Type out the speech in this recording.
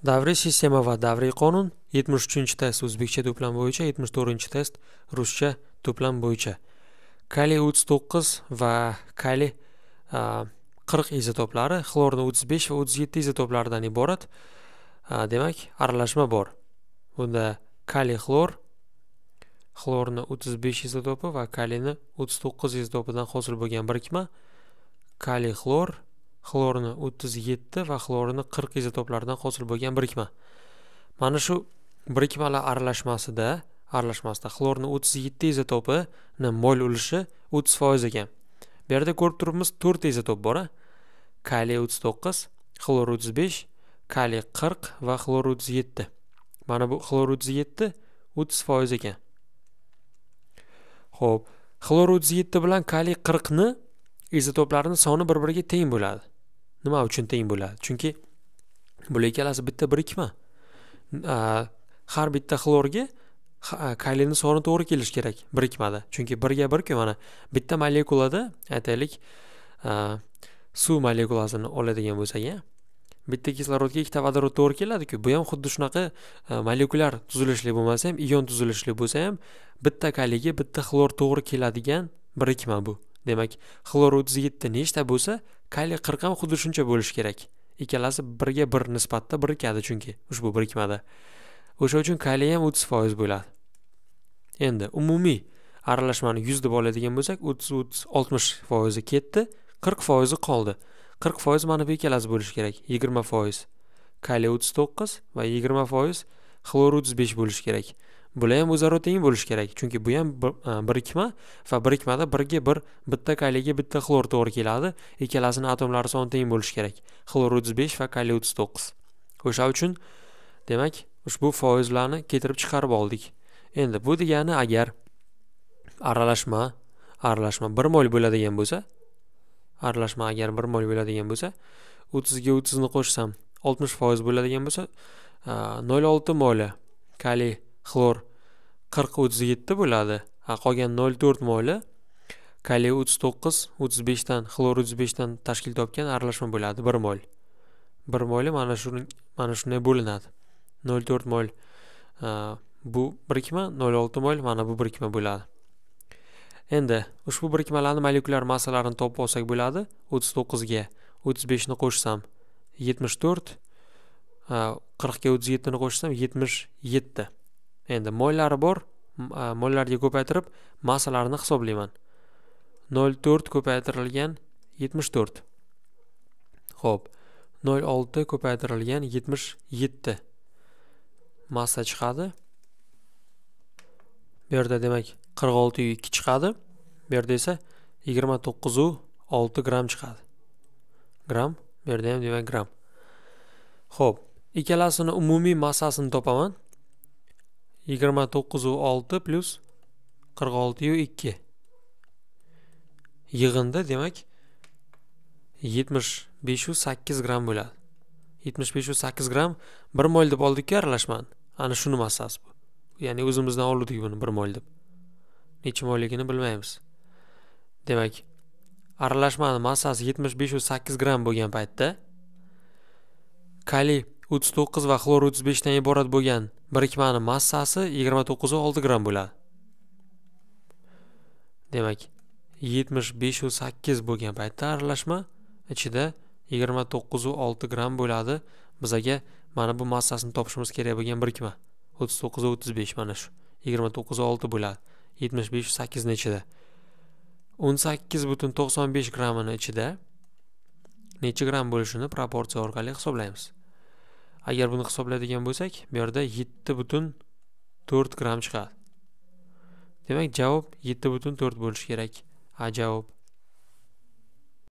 davriy sistema va davriy qonun 73 test o'zbekcha to'plam bo'yicha 74 test ruscha to'plam bo'yicha kaliy 39 va Kali 40 izotoplari xlorni 35 va 37 izotoplardan iborat demak aralashma bor bunda Kali xlor xlorni 35 izotopi va Kalini 39 izotopidan hosil bo'lgan birikma Kali xlor xlorni 37 va xlorini 40 izotoplaridan hosil bo'lgan birikma mana shu birikmalar aralashmasida aralashmasida xlorni 37 izotopini mol ulushi 30 foiz ekan bu yerda ko'rib turibmiz 4 izotop bor kaliy 39 xlor 35 kaliy 40 va xlor 37 mana bu xlor 37 30 foiz ekan ho'p xlor 37 bilan kaliy 40 ni izotoplarni soni bir biriga teng bo'ladi nima uchun teng bo'ladi chunki bular ikkalasi bitta birikma har bitta xlorga kaliyni soni to'g'ri kelishi kerak birikmada chunki birga birku mana bitta molekulada aytaylik suv molekulasini oladigan bo'lsak a bitta kislorodga ikkita vodorod to'g'ri keladiku bu ham xuddi shunaqa molekulyar tuzilishli bo'lmasa ham ion tuzilishli bo'lsa ham bitta kaliyga bitta xlor to'g'ri keladigan birikma bu demak xlor o'ttiz yetti nechta bo'lsa kali qirq ham xuddi shuncha bo'lishi kerak ikkalasi birga bir nisbatda birikadi chunki ushbu birikmada o'sha uchun kali ham o'ttiz foiz bo'ladi endi umumiy aralashmani yuz deb oladigan bo'lsak o'ttiz o'ttiz oltmish foizi ketdi qirq foizi qoldi qirq foiz mana bu ikkalasi bo'lishi kerak yigirma foiz kali o'ttiz to'qqiz va yigirma foiz xlor o'ttiz besh bo'lishi kerak bular ham o'zaro teng bo'lishi kerak chunki bu ham birikma e, va birikmada birga bir bitta kaliyga bitta xlor to'g'ri keladi ikkalasini atomlari soni teng bo'lishi kerak xlor o'ttiz besh va kaliy o'ttiz to'qqiz o'sha uchun demak ushbu foizlarni keltirib chiqarib oldik endi bu degani agar aralashma aralashma bir mol bo'ladigan bo'lsa aralashma agar bir mol bo'ladigan bo'lsa o'ttizga o'ttizni qo'shsam oltmish foiz bo'ladigan bo'lsa nol olti kali kaliy xlor qirq o'ttiz yetti bo'ladi qolgan nol to'rt kali kaliy o'ttiz to'qqiz o'ttiz beshdan xlor o'ttiz beshdan tashkil topgan aralashma bo'ladi bir mol bir moyla mana shuning mana shunday bo'linadi nol to'rt mol bu birikma nol olti mol mana bu birikma bo'ladi endi ushbu birikmalarni molekulyar massalarini topib olsak bo'ladi o'ttiz to'qqizga o'ttiz beshni qo'shsam yetmish to'rt qirqga o'ttiz yettini qo'shsam yetmish yetti endi mollari bor mollarga ko'paytirib massalarini hisoblayman nol to'rt ko'paytirilgan yetmish to'rt ho'p nol olti ko'paytirilgan yetmish yetti massa chiqadi bu yerda demak qirq oltiyu ikki chiqadi bu yerda esa yigirma to'qqizu olti gramm chiqadi gramm bu yerda ham demak gramm ho'p ikkalasini umumiy massasini topaman yigirma to'qqizu olti plyus qirq oltiyu ikki yig'indi demak yetmish beshu sakkiz gramm bo'ladi yetmish beshu sakkiz gramm bir mol deb oldikku aralashmani ana shuni massasi bu ya'ni o'zimizdan oldik buni bir mol deb necha molligini bilmaymiz demak aralashmani massasi yetmish beshu sakkiz gramm bo'lgan paytda kaliy 39 va xlor 35 dan iborat bo'lgan birikmani massasi 29.6 6 gram bo'ladi. Demak, 75 bo'lgan paytda aralashma ichida 29.6 6 gram bo'ladi. Bizaga mana bu massasini topishimiz kerak bo'lgan birikma. 39 35 mana shu 29.6 bo'ladi. 75 ni ichida. 18.95 grammini ichida necha gram bo'lishini proporsiya orqali hisoblaymiz. 18.95 agar buni hisoblaydigan bo'lsak bu yerda yetti butun to'rt gramm chiqadi demak javob yetti butun to'rt bo'lishi kerak a javob